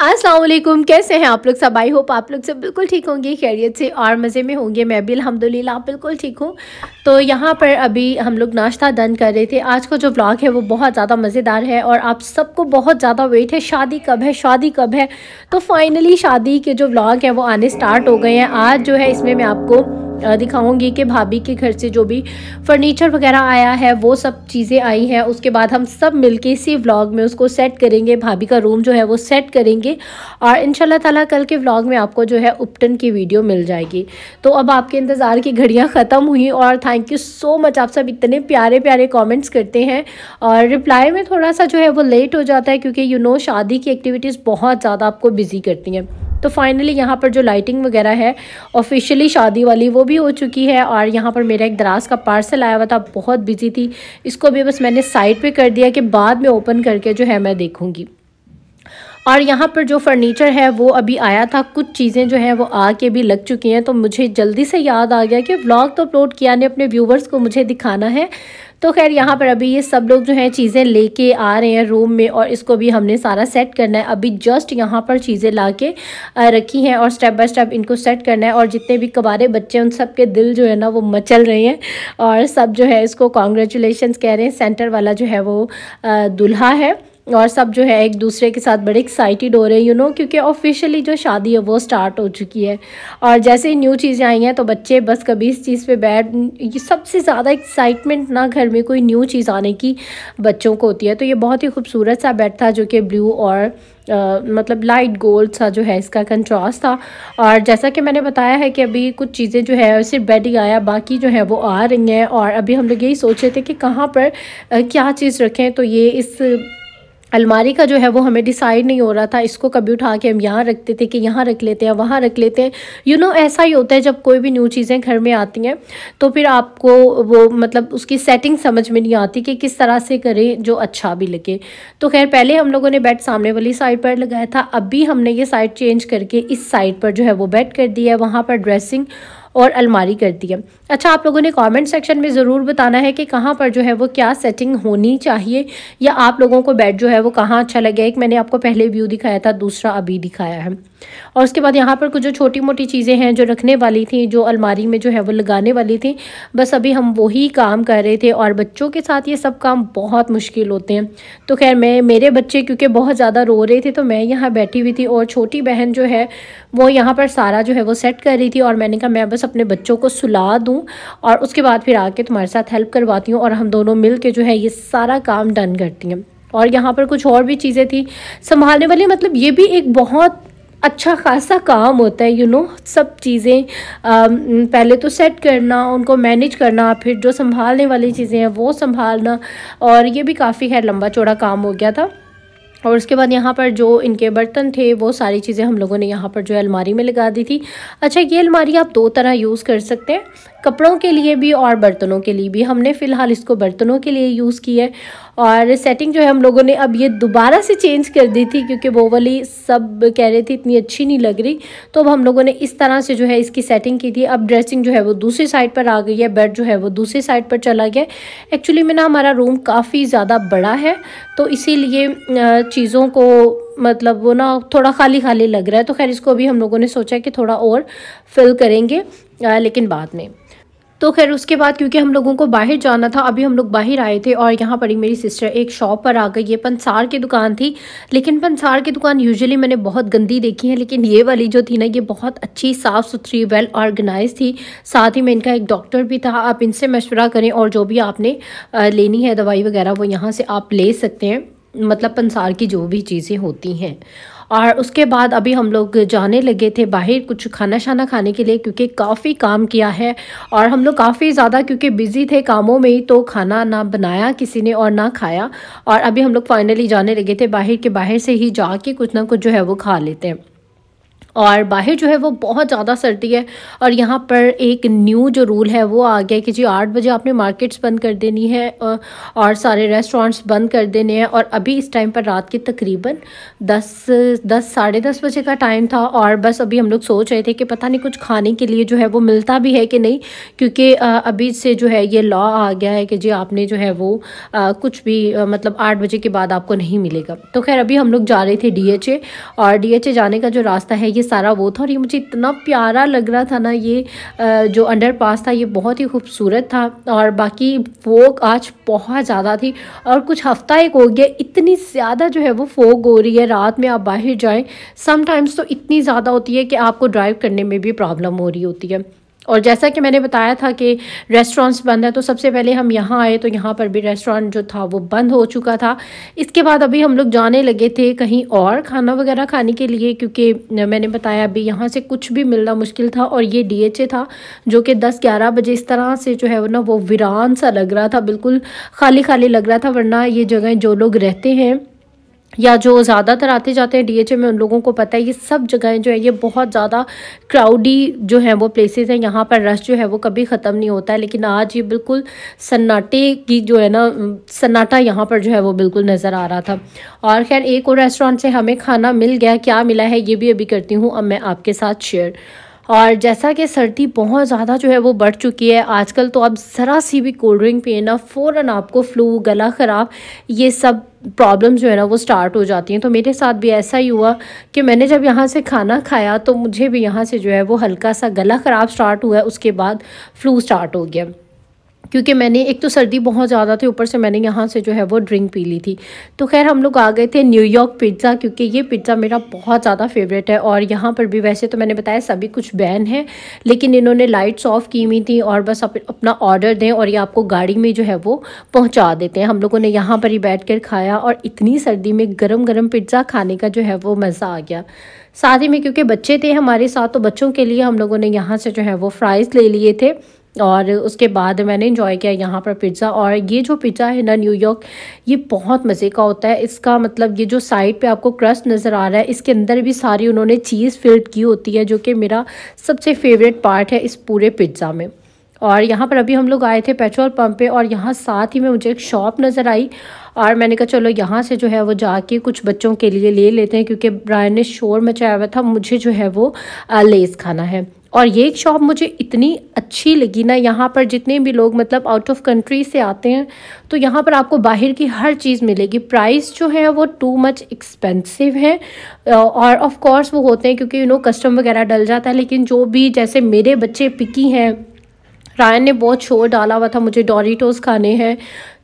असलम कैसे हैं आप लोग सब आई होप आप लोग सब बिल्कुल ठीक होंगे खैरियत से और मज़े में होंगे मैं भी अलहमदिल्ला आप बिल्कुल ठीक हूँ तो यहाँ पर अभी हम लोग नाश्ता डन कर रहे थे आज का जो ब्लॉग है वो बहुत ज़्यादा मज़ेदार है और आप सबको बहुत ज़्यादा वेट है शादी कब है शादी कब है तो फाइनली शादी के जो ब्लॉग है वो आने स्टार्ट हो गए हैं आज जो है इसमें मैं आपको दिखाऊंगी कि भाभी के घर से जो भी फर्नीचर वगैरह आया है वो सब चीज़ें आई हैं उसके बाद हम सब मिलके इसी व्लॉग में उसको सेट करेंगे भाभी का रूम जो है वो सेट करेंगे और इन ताला कल के व्लॉग में आपको जो है उपटन की वीडियो मिल जाएगी तो अब आपके इंतज़ार की घड़ियाँ ख़त्म हुई और थैंक यू सो मच आप सब इतने प्यारे प्यारे कॉमेंट्स करते हैं और रिप्लाई में थोड़ा सा जो है वो लेट हो जाता है क्योंकि यू you नो know, शादी की एक्टिविटीज़ बहुत ज़्यादा आपको बिज़ी करती हैं तो फाइनली यहाँ पर जो लाइटिंग वगैरह है ऑफिशियली शादी वाली वो भी हो चुकी है और यहाँ पर मेरा एक दराज का पार्सल आया हुआ था बहुत बिजी थी इसको भी बस मैंने साइड पे कर दिया कि बाद में ओपन करके जो है मैं देखूँगी और यहाँ पर जो फर्नीचर है वो अभी आया था कुछ चीज़ें जो हैं वो आके भी लग चुकी हैं तो मुझे जल्दी से याद आ गया कि व्लॉग तो अपलोड किया ने अपने व्यूवर्स को मुझे दिखाना है तो खैर यहाँ पर अभी ये सब लोग जो हैं चीज़ें लेके आ रहे हैं रूम में और इसको भी हमने सारा सेट करना है अभी जस्ट यहाँ पर चीज़ें ला के रखी हैं और स्टेप बाई स्टेप इनको सेट करना है और जितने भी कबारे बच्चे उन सब के दिल जो है ना वो मचल रहे हैं और सब जो है इसको कॉन्ग्रेचुलेशन कह रहे हैं सेंटर वाला जो है वो दुल्हा है और सब जो है एक दूसरे के साथ बड़े एक्साइटेड हो रहे हैं यू नो क्योंकि ऑफिशियली जो शादी है वो स्टार्ट हो चुकी है और जैसे ही न्यू चीज़ें आई हैं तो बच्चे बस कभी इस चीज़ पे बैठ सबसे ज़्यादा एक्साइटमेंट ना घर में कोई न्यू चीज़ आने की बच्चों को होती है तो ये बहुत ही खूबसूरत सा बेड था जो कि ब्लू और आ, मतलब लाइट गोल्ड सा जो है इसका कंट्रास्ट था और जैसा कि मैंने बताया है कि अभी कुछ चीज़ें जो है सिर्फ बेड ही आया बाकी जो है वो आ रही हैं और अभी हम लोग यही सोच रहे थे कि कहाँ पर क्या चीज़ रखें तो ये इस अलमारी का जो है वो हमें डिसाइड नहीं हो रहा था इसको कभी उठा के हम यहाँ रखते थे कि यहाँ रख लेते हैं वहाँ रख लेते हैं यू you नो know, ऐसा ही होता है जब कोई भी न्यू चीज़ें घर में आती हैं तो फिर आपको वो मतलब उसकी सेटिंग समझ में नहीं आती कि किस तरह से करें जो अच्छा भी लगे तो खैर पहले हम लोगों ने बेड सामने वाली साइड पर लगाया था अभी हमने ये साइड चेंज करके इस साइड पर जो है वो बेड कर दिया है वहाँ पर ड्रेसिंग और अलमारी कर है अच्छा आप लोगों ने कमेंट सेक्शन में ज़रूर बताना है कि कहाँ पर जो है वो क्या सेटिंग होनी चाहिए या आप लोगों को बेड जो है वो कहाँ अच्छा लगे एक मैंने आपको पहले व्यू दिखाया था दूसरा अभी दिखाया है और उसके बाद यहाँ पर कुछ जो छोटी मोटी चीज़ें हैं जो रखने वाली थी जो अलमारी में जो है वो लगाने वाली थी बस अभी हम वही काम कर रहे थे और बच्चों के साथ ये सब काम बहुत मुश्किल होते हैं तो खैर मैं मेरे बच्चे क्योंकि बहुत ज़्यादा रो रहे थे तो मैं यहाँ बैठी हुई थी और छोटी बहन जो है वो यहाँ पर सारा जो है वो सेट कर रही थी और मैंने कहा मैं बस अपने बच्चों को सुला दूँ और उसके बाद फिर आके तुम्हारे साथ हेल्प करवाती हूँ और हम दोनों मिल के जो है ये सारा काम डन करती हैं और यहाँ पर कुछ और भी चीज़ें थी संभालने वाली मतलब ये भी एक बहुत अच्छा खासा काम होता है यू you नो know, सब चीज़ें पहले तो सेट करना उनको मैनेज करना फिर जो संभालने वाली चीज़ें हैं वो संभालना और ये भी काफ़ी है लंबा चौड़ा काम हो गया था और उसके बाद यहाँ पर जो इनके बर्तन थे वो सारी चीज़ें हम लोगों ने यहाँ पर जो है अलमारी में लगा दी थी अच्छा ये अलमारी आप दो तरह यूज़ कर सकते हैं कपड़ों के लिए भी और बर्तनों के लिए भी हमने फ़िलहाल इसको बर्तनों के लिए यूज़ किया है और सेटिंग जो है हम लोगों ने अब ये दोबारा से चेंज कर दी थी क्योंकि वो वाली सब कह रहे थे इतनी अच्छी नहीं लग रही तो अब हम लोगों ने इस तरह से जो है इसकी सेटिंग की थी अब ड्रेसिंग जो है वो दूसरी साइड पर आ गई है बेड जो है वो दूसरी साइड पर चला गया एक्चुअली में ना हमारा रूम काफ़ी ज़्यादा बड़ा है तो इसीलिए चीज़ों को मतलब वो ना थोड़ा खाली खाली लग रहा है तो खैर इसको अभी हम लोगों ने सोचा कि थोड़ा और फिल करेंगे लेकिन बाद में तो खैर उसके बाद क्योंकि हम लोगों को बाहर जाना था अभी हम लोग बाहर आए थे और यहाँ पर ही मेरी सिस्टर एक शॉप पर आ गई ये पंसार की दुकान थी लेकिन पंसार की दुकान यूजुअली मैंने बहुत गंदी देखी है लेकिन ये वाली जो थी ना ये बहुत अच्छी साफ़ सुथरी वेल ऑर्गेनाइज थी साथ ही में इनका एक डॉक्टर भी था आप इनसे मशवरा करें और जो भी आपने लेनी है दवाई वगैरह वो यहाँ से आप ले सकते हैं मतलब पंसार की जो भी चीज़ें होती हैं और उसके बाद अभी हम लोग जाने लगे थे बाहर कुछ खाना शाना खाने के लिए क्योंकि काफ़ी काम किया है और हम लोग काफ़ी ज़्यादा क्योंकि बिज़ी थे कामों में ही तो खाना ना बनाया किसी ने और ना खाया और अभी हम लोग फाइनली जाने लगे थे बाहर के बाहर से ही जाके कुछ ना कुछ जो है वो खा लेते हैं और बाहर जो है वो बहुत ज़्यादा सर्दी है और यहाँ पर एक न्यू जो रूल है वो आ गया कि जी आठ बजे आपने मार्केट्स बंद कर देनी है और सारे रेस्टोरेंट्स बंद कर देने हैं और अभी इस टाइम पर रात के तकरीबन दस दस साढ़े दस बजे का टाइम था और बस अभी हम लोग सोच रहे थे कि पता नहीं कुछ खाने के लिए जो है वो मिलता भी है कि नहीं क्योंकि अभी से जो है ये लॉ आ गया है कि जी आपने जो है वो कुछ भी मतलब आठ बजे के बाद आपको नहीं मिलेगा तो खैर अभी हम लोग जा रहे थे डी और डी जाने का जो रास्ता है ये सारा वो था और ये मुझे इतना प्यारा लग रहा था ना ये जो अंडर पास था ये बहुत ही खूबसूरत था और बाकी फोक आज बहुत ज़्यादा थी और कुछ हफ्ता एक हो गया इतनी ज़्यादा जो है वो फोक हो रही है रात में आप बाहर जाएँ समटाइम्स तो इतनी ज़्यादा होती है कि आपको ड्राइव करने में भी प्रॉब्लम हो रही होती है और जैसा कि मैंने बताया था कि रेस्टोरेंट्स बंद हैं तो सबसे पहले हम यहाँ आए तो यहाँ पर भी रेस्टोरेंट जो था वो बंद हो चुका था इसके बाद अभी हम लोग जाने लगे थे कहीं और खाना वगैरह खाने के लिए क्योंकि मैंने बताया अभी यहाँ से कुछ भी मिलना मुश्किल था और ये डी था जो कि दस ग्यारह बजे इस तरह से जो है ना वो वीरान सा लग रहा था बिल्कुल खाली खाली लग रहा था वरना ये जगह जो लोग रहते हैं या जो ज़्यादातर आते जाते हैं डीएचए में उन लोगों को पता है ये सब जगहें जो है ये बहुत ज़्यादा क्राउडी जो है वो प्लेसेस हैं यहाँ पर रश जो है वो कभी ख़त्म नहीं होता है लेकिन आज ये बिल्कुल सन्नाटे की जो है ना सन्नाटा यहाँ पर जो है वो बिल्कुल नज़र आ रहा था और खैर एक और रेस्टोरेंट से हमें खाना मिल गया क्या मिला है ये भी अभी करती हूँ अब मैं आपके साथ शेयर और जैसा कि सर्दी बहुत ज़्यादा जो है वो बढ़ चुकी है आजकल तो आप ज़रा सी भी कोल्ड ड्रिंक पिए ना फ़ौर आपको फ्लू गला ख़राब ये सब प्रॉब्लम जो है ना वो स्टार्ट हो जाती हैं तो मेरे साथ भी ऐसा ही हुआ कि मैंने जब यहाँ से खाना खाया तो मुझे भी यहाँ से जो है वो हल्का सा गला ख़राब स्टार्ट हुआ उसके बाद फ्लू स्टार्ट हो गया क्योंकि मैंने एक तो सर्दी बहुत ज़्यादा थी ऊपर से मैंने यहाँ से जो है वो ड्रिंक पी ली थी तो खैर हम लोग आ गए थे न्यूयॉर्क पिज़्ज़ा क्योंकि ये पिज़्ज़ा मेरा बहुत ज़्यादा फेवरेट है और यहाँ पर भी वैसे तो मैंने बताया सभी कुछ बैन है लेकिन इन्होंने लाइट्स ऑफ की हुई थी और बस आप अपना ऑर्डर दें और ये आपको गाड़ी में जो है वो पहुँचा देते हैं हम लोगों ने यहाँ पर ही बैठ कर खाया और इतनी सर्दी में गर्म गर्म पिज़्ज़ा खाने का जो है वो मज़ा आ गया साथ ही में क्योंकि बच्चे थे हमारे साथ तो बच्चों के लिए हम लोगों ने यहाँ से जो है वो फ्राइज़ ले लिए थे और उसके बाद मैंने इन्जॉय किया यहाँ पर पिज़्ज़ा और ये जो पिज़्ज़ा है ना न्यूयॉर्क ये बहुत मज़े का होता है इसका मतलब ये जो साइड पे आपको क्रस्ट नज़र आ रहा है इसके अंदर भी सारी उन्होंने चीज़ फिल्ड की होती है जो कि मेरा सबसे फेवरेट पार्ट है इस पूरे पिज़्ज़ा में और यहाँ पर अभी हम लोग आए थे पेट्रोल पम्प पे और यहाँ साथ ही में मुझे एक शॉप नज़र आई और मैंने कहा चलो यहाँ से जो है वो जाके कुछ बच्चों के लिए ले लेते हैं क्योंकि ब्रायन ने शोर मचाया हुआ था मुझे जो है वो लेस खाना है और ये शॉप मुझे इतनी अच्छी लगी ना यहाँ पर जितने भी लोग मतलब आउट ऑफ कंट्री से आते हैं तो यहाँ पर आपको बाहर की हर चीज़ मिलेगी प्राइस जो है वो टू मच एक्सपेंसिव है और ऑफ कोर्स वो होते हैं क्योंकि यू नो कस्टम वगैरह डल जाता है लेकिन जो भी जैसे मेरे बच्चे पिकी हैं रायन ने बहुत शोर डाला हुआ था मुझे डोरीटोज खाने हैं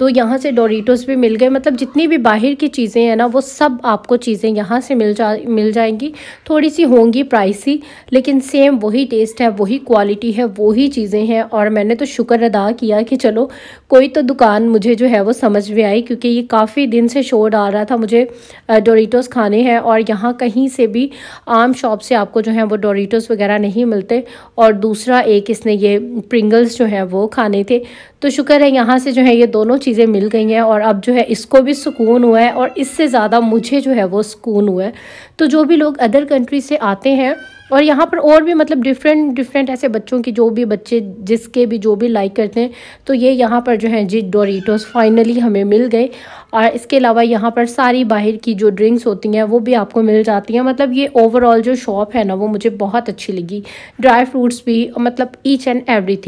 तो यहाँ से डोरीटोस भी मिल गए मतलब जितनी भी बाहर की चीज़ें हैं ना वो सब आपको चीज़ें यहाँ से मिल जा मिल जाएंगी थोड़ी सी होंगी प्राइसी लेकिन सेम वही टेस्ट है वही क्वालिटी है वही चीज़ें हैं और मैंने तो शुक्र अदा किया कि चलो कोई तो दुकान मुझे जो है वो समझ में आई क्योंकि ये काफ़ी दिन से शोर आ रहा था मुझे डोरीटोस खाने हैं और यहाँ कहीं से भी आम शॉप से आपको जो है वो डोरीटोस वगैरह नहीं मिलते और दूसरा एक इसने ये प्रिंगल्स जो है वो खाने थे तो शुक्र है यहाँ से जो है ये दोनों चीज़ें मिल गई हैं और अब जो है इसको भी सुकून हुआ है और इससे ज़्यादा मुझे जो है वो सुकून हुआ है तो जो भी लोग अदर कंट्री से आते हैं और यहाँ पर और भी मतलब डिफरेंट डिफरेंट ऐसे बच्चों की जो भी बच्चे जिसके भी जो भी लाइक करते हैं तो ये यहाँ पर जो है जी डोरीटोस फाइनली हमें मिल गए और इसके अलावा यहाँ पर सारी बाहर की जो ड्रिंक्स होती हैं वो भी आपको मिल जाती हैं मतलब ये ओवरऑल जो शॉप है ना वो मुझे बहुत अच्छी लगी ड्राई फ्रूट्स भी मतलब ईच एंड एवरी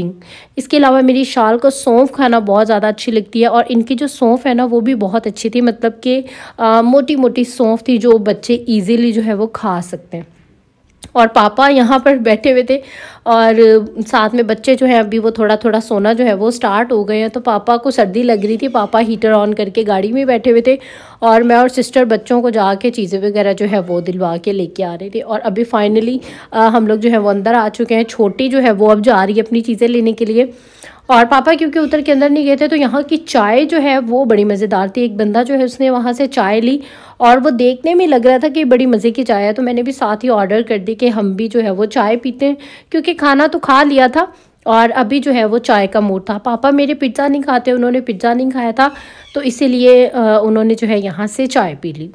इसके अलावा मेरी शाल को सौंफ खाना बहुत ज़्यादा अच्छी लगती है और इनकी जो सौंफ है ना वो भी बहुत अच्छी थी मतलब कि मोटी मोटी सौंफ थी जो बच्चे ईजिली जो है वो खा सकते हैं और पापा यहाँ पर बैठे हुए थे और साथ में बच्चे जो हैं अभी वो थोड़ा थोड़ा सोना जो है वो स्टार्ट हो गए हैं तो पापा को सर्दी लग रही थी पापा हीटर ऑन करके गाड़ी में बैठे हुए थे और मैं और सिस्टर बच्चों को जाके चीज़ें वगैरह जो है वो दिलवा के लेके आ रहे थे और अभी फाइनली हम लोग जो है वो अंदर आ चुके हैं छोटी जो है वो अब जा रही है अपनी चीज़ें लेने के लिए और पापा क्योंकि उतर के अंदर नहीं गए थे तो यहाँ की चाय जो है वो बड़ी मज़ेदार थी एक बंदा जो है उसने वहाँ से चाय ली और वो देखने में लग रहा था कि बड़ी मज़े की चाय है तो मैंने भी साथ ही ऑर्डर कर दी कि हम भी जो है वो चाय पीते हैं क्योंकि खाना तो खा लिया था और अभी जो है वो चाय का मूड था पापा मेरे पिज्ज़ा नहीं खाते उन्होंने पिज्ज़ा नहीं खाया था तो इसीलिए उन्होंने जो है यहाँ से चाय पी ली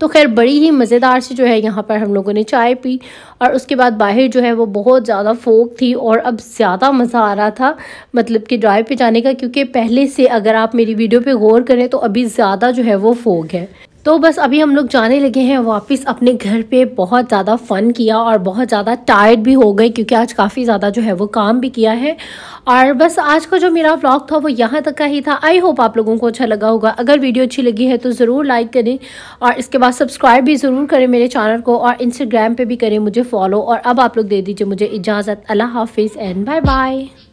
तो खैर बड़ी ही मज़ेदार सी जो है यहाँ पर हम लोगों ने चाय पी और उसके बाद बाहर जो है वो बहुत ज़्यादा फोक थी और अब ज़्यादा मज़ा आ रहा था मतलब कि ड्राइव पे जाने का क्योंकि पहले से अगर आप मेरी वीडियो पे गौर करें तो अभी ज़्यादा जो है वो फोक है तो बस अभी हम लोग जाने लगे हैं वापस अपने घर पे बहुत ज़्यादा फ़न किया और बहुत ज़्यादा टायर्ड भी हो गए क्योंकि आज काफ़ी ज़्यादा जो है वो काम भी किया है और बस आज का जो मेरा व्लॉग था वो यहाँ तक का ही था आई होप आप लोगों को अच्छा लगा होगा अगर वीडियो अच्छी लगी है तो ज़रूर लाइक करें और इसके बाद सब्सक्राइब भी ज़रूर करें मेरे चैनल को और इंस्टाग्राम पर भी करें मुझे फॉलो और अब आप लोग दे दीजिए मुझे इजाज़त अल्लाह हाफिज़ एंड बाय बाय